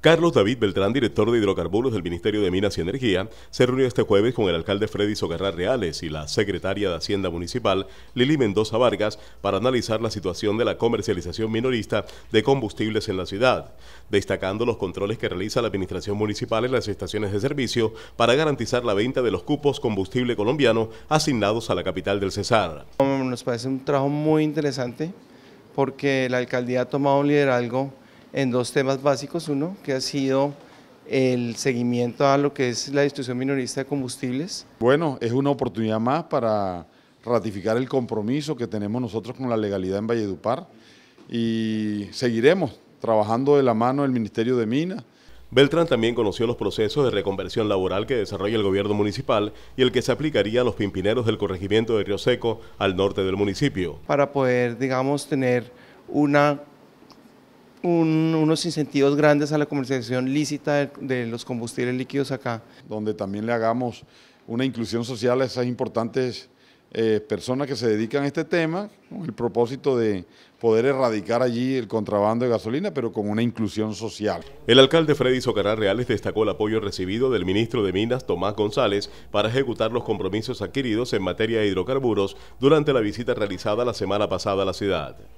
Carlos David Beltrán, director de hidrocarburos del Ministerio de Minas y Energía, se reunió este jueves con el alcalde Freddy Sogarra Reales y la secretaria de Hacienda Municipal, Lili Mendoza Vargas, para analizar la situación de la comercialización minorista de combustibles en la ciudad, destacando los controles que realiza la Administración Municipal en las estaciones de servicio para garantizar la venta de los cupos combustible colombiano asignados a la capital del Cesar. Nos parece un trabajo muy interesante porque la alcaldía ha tomado un liderazgo en dos temas básicos. Uno, que ha sido el seguimiento a lo que es la distribución minorista de combustibles. Bueno, es una oportunidad más para ratificar el compromiso que tenemos nosotros con la legalidad en Valledupar y seguiremos trabajando de la mano del Ministerio de Minas. Beltrán también conoció los procesos de reconversión laboral que desarrolla el gobierno municipal y el que se aplicaría a los pimpineros del corregimiento de Río Seco al norte del municipio. Para poder, digamos, tener una unos incentivos grandes a la comercialización lícita de, los combustibles líquidos acá. Donde también le hagamos una inclusión social a esas importantes eh, personas que se dedican a este tema, con el propósito de poder erradicar allí el contrabando de gasolina, pero con una inclusión social. El alcalde Freddy Socarra Reales destacó el apoyo recibido del ministro de Minas, Tomás González, para ejecutar los compromisos adquiridos en materia de hidrocarburos durante la visita realizada la semana pasada a la ciudad.